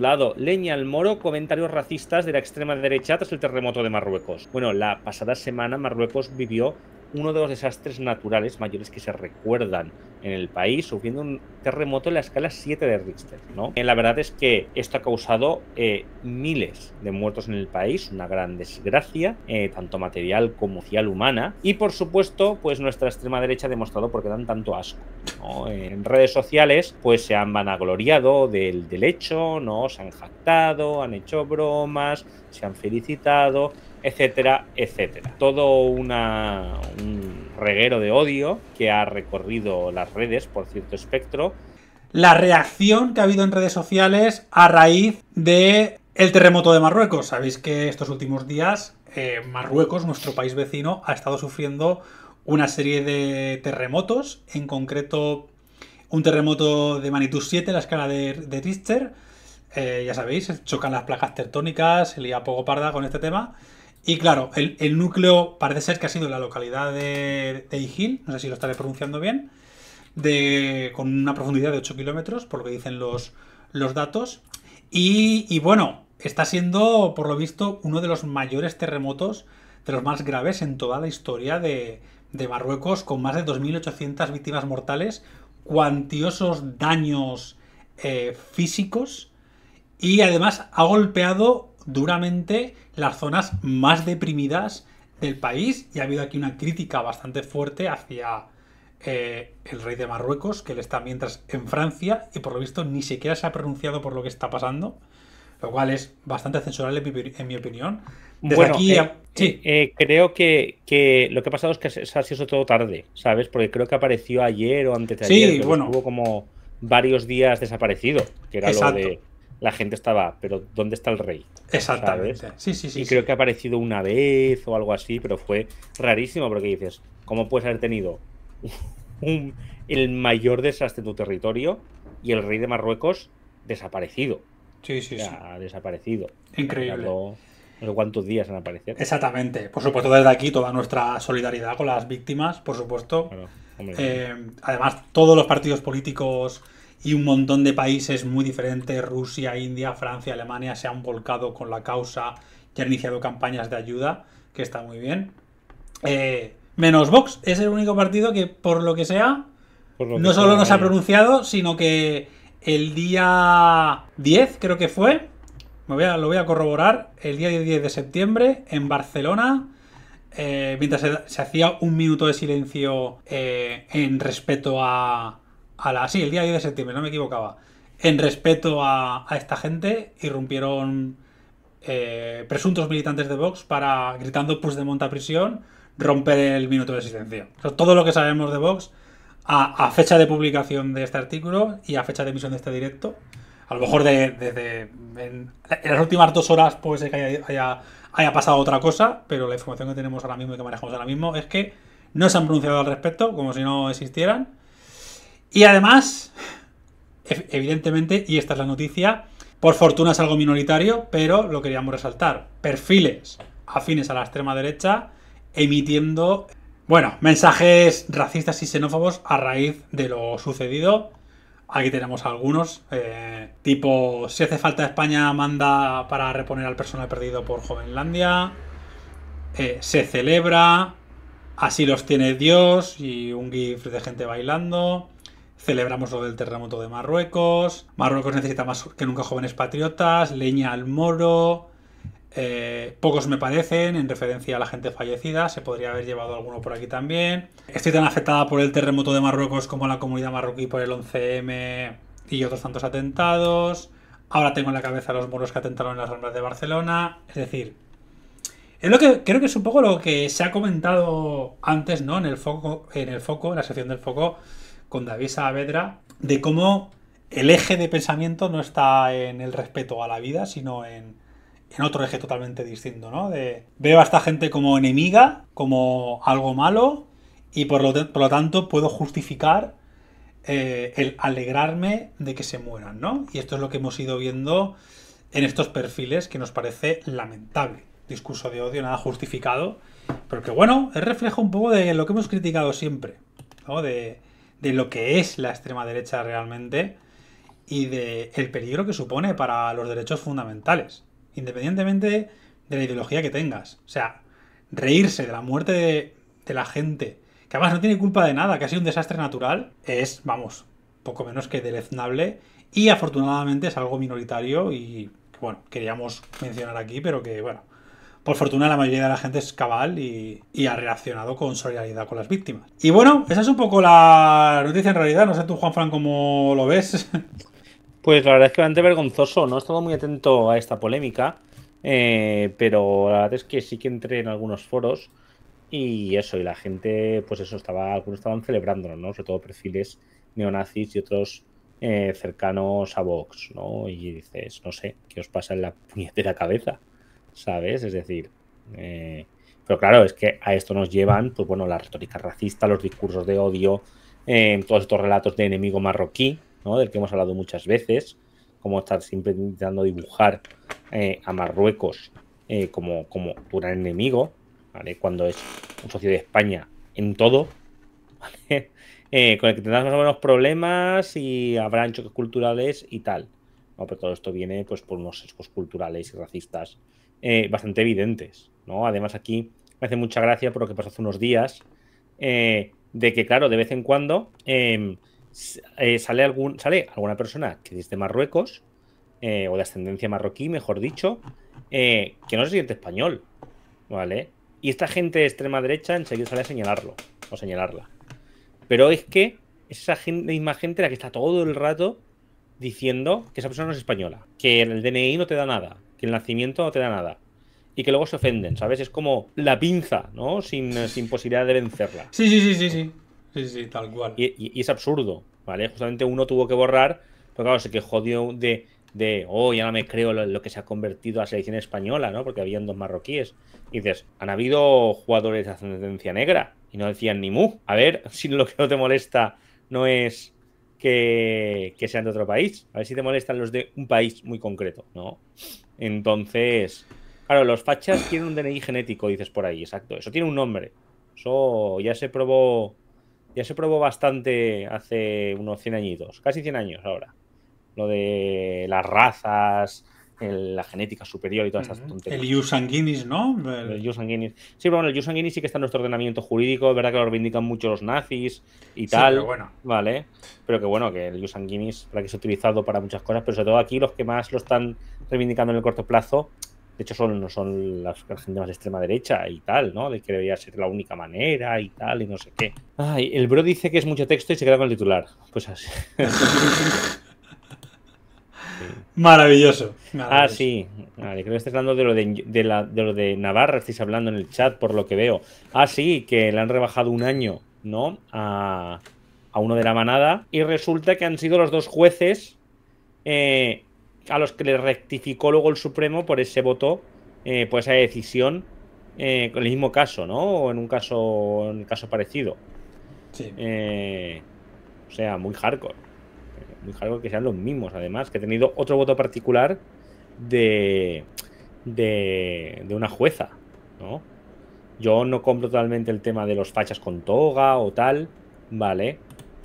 lado, Leña al Moro, comentarios racistas de la extrema derecha tras el terremoto de Marruecos. Bueno, la pasada semana Marruecos vivió uno de los desastres naturales mayores que se recuerdan en el país, sufriendo un terremoto en la escala 7 de Richter. ¿no? Eh, la verdad es que esto ha causado eh, miles de muertos en el país, una gran desgracia, eh, tanto material como social humana. Y por supuesto, pues nuestra extrema derecha ha demostrado por qué dan tanto asco. En redes sociales, pues se han vanagloriado del, del hecho, ¿no? se han jactado, han hecho bromas, se han felicitado, etcétera, etcétera. Todo un reguero de odio que ha recorrido las redes por cierto espectro. La reacción que ha habido en redes sociales a raíz de el terremoto de Marruecos. Sabéis que estos últimos días eh, Marruecos, nuestro país vecino, ha estado sufriendo una serie de terremotos, en concreto un terremoto de magnitud 7 en la escala de, de Richter, eh, ya sabéis, chocan las placas tectónicas, se lía poco parda con este tema. Y claro, el, núcleo parece ser que ha sido la localidad de, de no sé si lo estaré pronunciando bien, con una profundidad de 8 kilómetros, por lo que dicen los, datos. Y, bueno, está siendo, por lo visto, uno de los mayores terremotos, de los más graves en toda la historia de, de Marruecos, con más de 2.800 víctimas mortales, cuantiosos daños eh, físicos y además ha golpeado duramente las zonas más deprimidas del país y ha habido aquí una crítica bastante fuerte hacia eh, el rey de Marruecos, que él está mientras en Francia y por lo visto ni siquiera se ha pronunciado por lo que está pasando, lo cual es bastante censurable en mi opinión. Desde aquí... Eh, sí. Eh, creo que, lo que ha pasado es que se ha sido todo tarde, ¿sabes? Porque creo que apareció ayer o antes de ayer. Sí, bueno. Hubo como varios días desaparecido, que era lo de la gente estaba, pero ¿dónde está el rey? Exactamente. Sí, sí, sí. Y creo que ha aparecido una vez o algo así, pero fue rarísimo porque dices, ¿cómo puedes haber tenido el mayor desastre en tu territorio y el rey de Marruecos desaparecido? Sí, sí, sí. Ha desaparecido. Increíble. no sé cuántos días han aparecido. Exactamente. Por supuesto, desde aquí toda nuestra solidaridad con las víctimas, por supuesto. Eh, además, todos los partidos políticos y un montón de países muy diferentes, Rusia, India, Francia, Alemania, se han volcado con la causa y han iniciado campañas de ayuda, que está muy bien. Eh, menos Vox, es el único partido que, por lo que sea, no solo nos ha eh. pronunciado, sino que el día 10, creo que fue, voy lo voy a corroborar, el día 10 de septiembre, en Barcelona, eh, mientras se, hacía un minuto de silencio en respeto a a la, sí, el día 10 de septiembre, no me equivocaba, en respeto a, esta gente, irrumpieron eh, presuntos militantes de Vox para, gritando de monta prisión, romper el minuto de existencia. todo lo que sabemos de Vox a, fecha de publicación de este artículo y a fecha de emisión de este directo, a lo mejor desde de, en, las últimas dos horas puede ser que haya, haya pasado otra cosa, pero la información que tenemos ahora mismo y que manejamos ahora mismo es que no se han pronunciado al respecto, como si no existieran, y además, evidentemente, y esta es la noticia, por fortuna es algo minoritario, pero lo queríamos resaltar. Perfiles afines a la extrema derecha emitiendo, bueno, mensajes racistas y xenófobos a raíz de lo sucedido. Aquí tenemos algunos, eh, tipo, si hace falta España, manda para reponer al personal perdido por Jovenlandia. Eh, se celebra, así los tiene Dios y un GIF de gente bailando. Celebramos lo del terremoto de Marruecos. Marruecos necesita más que nunca jóvenes patriotas. Leña al moro. Eh, pocos me parecen, en referencia a la gente fallecida, se podría haber llevado alguno por aquí también. Estoy tan afectada por el terremoto de Marruecos como la comunidad marroquí por el 11M y otros tantos atentados. Ahora tengo en la cabeza los moros que atentaron en las ramblas de Barcelona. Es decir, es lo que creo que es un poco lo que se ha comentado antes, ¿no? En el foco, en el foco, en la sección del foco, con David Saavedra de cómo el eje de pensamiento no está en el respeto a la vida, sino en, otro eje totalmente distinto, ¿no? De, veo a esta gente como enemiga, como algo malo, y por lo, por lo tanto puedo justificar eh, el alegrarme de que se mueran, ¿no? Y esto es lo que hemos ido viendo en estos perfiles que nos parece lamentable. Discurso de odio, nada justificado, pero que bueno, es reflejo un poco de lo que hemos criticado siempre, ¿no? De de lo que es la extrema derecha realmente y de el peligro que supone para los derechos fundamentales, independientemente de la ideología que tengas. O sea, reírse de la muerte de, de la gente, que además no tiene culpa de nada, que ha sido un desastre natural, es, vamos, poco menos que deleznable y afortunadamente es algo minoritario y bueno, queríamos mencionar aquí, pero que bueno, por fortuna, la mayoría de la gente es cabal y, ha reaccionado con solidaridad con las víctimas. Y bueno, esa es un poco la noticia en realidad. No sé tú, Juanfran, cómo lo ves. Pues la verdad es que bastante vergonzoso. No he estado muy atento a esta polémica, eh, pero la verdad es que sí que entré en algunos foros y eso, y la gente, pues eso, estaba, algunos estaban celebrándolo, ¿no? Sobre todo perfiles neonazis y otros eh, cercanos a Vox, ¿no? Y dices, no sé, ¿qué os pasa en la puñetera cabeza? ¿sabes? Es decir, eh, pero claro, es que a esto nos llevan, pues bueno, la retórica racista, los discursos de odio, eh, todos estos relatos de enemigo marroquí, ¿no? Del que hemos hablado muchas veces, como estar siempre intentando dibujar eh, a Marruecos como, como un enemigo, ¿vale? Cuando es un socio de España en todo, ¿vale? con el que tendrás más o menos problemas y habrán choques culturales y tal. Pero todo esto viene pues por unos sesgos culturales y racistas eh, bastante evidentes. ¿no? Además, aquí me hace mucha gracia por lo que pasó hace unos días, eh, de que, claro, de vez en cuando em, eh, sale, algún, sale alguna persona que es de Marruecos, o de ascendencia marroquí, mejor dicho, que no se siente español, ¿vale? Y esta gente de extrema derecha enseguida sale a señalarlo, o señalarla. Pero es que es esa gente, misma gente la que está todo el rato diciendo que esa persona no es española, que el DNI no te da nada, que el nacimiento no te da nada. Y que luego se ofenden, ¿sabes? Es como la pinza, ¿no? Sin, posibilidad de vencerla. Sí, sí, sí, sí, sí. Sí, sí, tal cual. Y, es absurdo, ¿vale? Justamente uno tuvo que borrar, pero claro, se quejó de, de, oh, ya no me creo lo, que se ha convertido a la selección española, ¿no? Porque habían dos marroquíes. Y dices, han habido jugadores de ascendencia negra y no decían ni mu. A ver, si lo que no te molesta no es que, que sean de otro país, a ver si te molestan los de un país muy concreto, ¿no? Entonces, claro, los fachas tienen un DNI genético, dices por ahí, exacto. Eso tiene un nombre. Eso ya se probó, ya se probó bastante hace unos 100 añitos, casi 100 años ahora. Lo de las razas, la genética superior y todas estas tonterías. El Yusanguinis, ¿no? El, Sí, pero bueno, el Yusanguinis sí que está en nuestro ordenamiento jurídico, es verdad que lo reivindican mucho los nazis y tal. Pero bueno. Vale. Pero que bueno, que el Yusanguinis para que es utilizado para muchas cosas, pero sobre todo aquí los que más lo están reivindicando en el corto plazo, de hecho no son las, la gente más de extrema derecha y tal, ¿no? De que debería ser la única manera y tal, y no sé qué. Ay, el bro dice que es mucho texto y se queda con el titular. Pues así. Maravilloso, Ah, sí. creo que estás hablando de lo de, Navarra, estáis hablando en el chat, por lo que veo. Ah, sí, que le han rebajado un año, ¿no? A, a uno de la manada. Y resulta que han sido los dos jueces eh, a los que le rectificó luego el Supremo por ese voto, eh, por esa decisión, eh, con el mismo caso, ¿no? O en un caso, en un caso parecido. Eh, o sea, muy hardcore. Muy hardcore que sean los mismos, además, que he tenido otro voto particular de, de, de una jueza, ¿no? Yo no compro totalmente el tema de los fachas con toga o tal, ¿vale?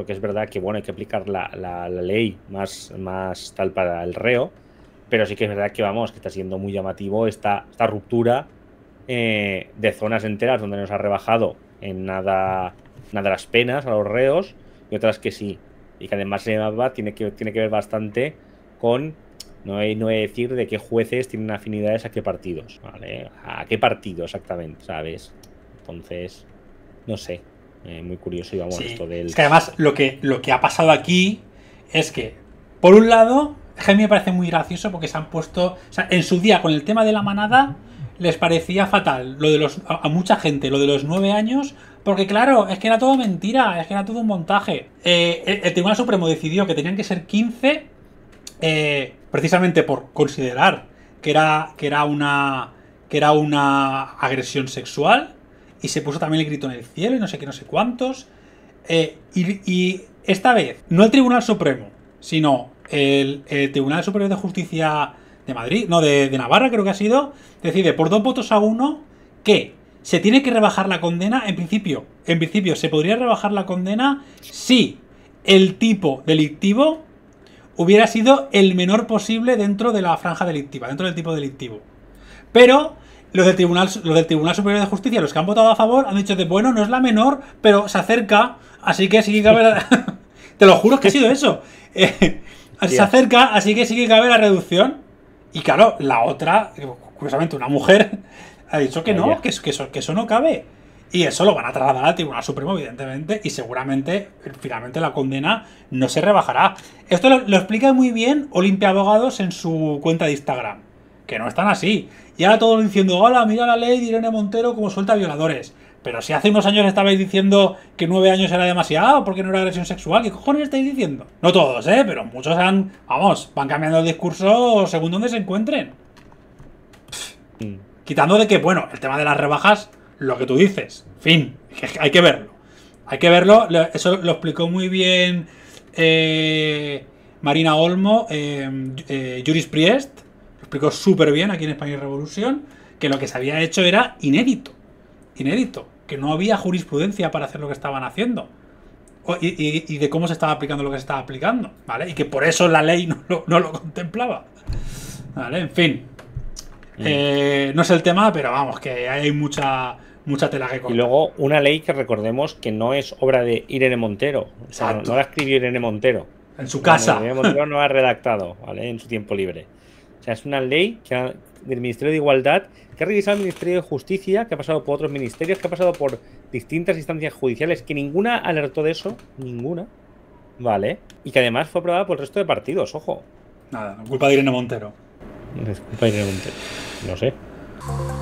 porque es verdad que bueno, hay que aplicar la, la, ley más, más tal para el reo, pero sí que es verdad que vamos, que está siendo muy llamativo esta, esta ruptura eh, de zonas enteras donde nos ha rebajado en nada, nada las penas a los reos y otras que sí. Y que además tiene que, tiene que ver bastante con, no voy no decir de qué jueces tienen afinidades a qué partidos, A qué partido exactamente, ¿sabes? Entonces, no sé. Eh, muy curioso y vamos, esto del. Es que además lo que, lo que ha pasado aquí es que, por un lado, a mí me parece muy gracioso porque se han puesto. O sea, en su día, con el tema de la manada, les parecía fatal lo de los a, mucha gente lo de los nueve años porque claro es que era todo mentira es que era todo un montaje eh, el, tribunal supremo decidió que tenían que ser 15 eh, precisamente por considerar que era que era una que era una agresión sexual y se puso también el grito en el cielo y no sé qué, no sé cuántos. Eh, y, esta vez, no el Tribunal Supremo, sino el, Tribunal Superior de Justicia de Madrid, no, de, de Navarra creo que ha sido, decide por dos votos a uno que se tiene que rebajar la condena, en principio, en principio se podría rebajar la condena si el tipo delictivo hubiera sido el menor posible dentro de la franja delictiva, dentro del tipo delictivo. Pero los del, Tribunal, los del Tribunal Superior de Justicia, los que han votado a favor, han dicho de bueno, no es la menor, pero se acerca, así que sí que cabe Te lo juro que ha sido eso. Eh, se acerca, así que sí que cabe la reducción. Y claro, la otra, curiosamente una mujer, ha dicho que no, que, eso, que eso no cabe. Y eso lo van a trasladar al Tribunal Supremo, evidentemente, y seguramente eh, finalmente la condena no se rebajará. Esto lo explica muy bien Olimpia Abogados en su cuenta de Instagram que no están así. Y ahora todos diciendo, hola, mira la ley de Irene Montero como suelta violadores. Pero si hace unos años estabais diciendo que nueve años era demasiado porque no era agresión sexual, ¿qué cojones estáis diciendo? No todos, ¿eh? Pero muchos han, vamos, van cambiando el discurso según donde se encuentren. Mm. quitando de que, bueno, el tema de las rebajas, lo que tú dices, fin, hay que verlo. Hay que verlo, eso lo explicó muy bien eh, Marina Olmo, eh, eh, Juris Priest, explicó súper bien aquí en España y Revolución que lo que se había hecho era inédito. Inédito. Que no había jurisprudencia para hacer lo que estaban haciendo. y, de cómo se estaba aplicando lo que se estaba aplicando. ¿Vale? Y que por eso la ley no lo, contemplaba. ¿Vale? En fin. Mm. Eh, no es el tema, pero vamos, que hay mucha mucha tela que cortar. Y luego una ley que recordemos que no es obra de Irene Montero. O no, la escribió Irene Montero. En su casa. Irene Montero no la ha redactado, ¿vale? En su tiempo libre es una ley que del Ministerio de Igualdad que ha revisado el Ministerio de Justicia, que ha pasado por otros ministerios, que ha pasado por distintas instancias judiciales, que ninguna alertó de eso, ninguna. Vale. Y que además fue aprobada por el resto de partidos, ojo. Nada, culpa de Irene Montero. culpa de Irene Montero. No sé.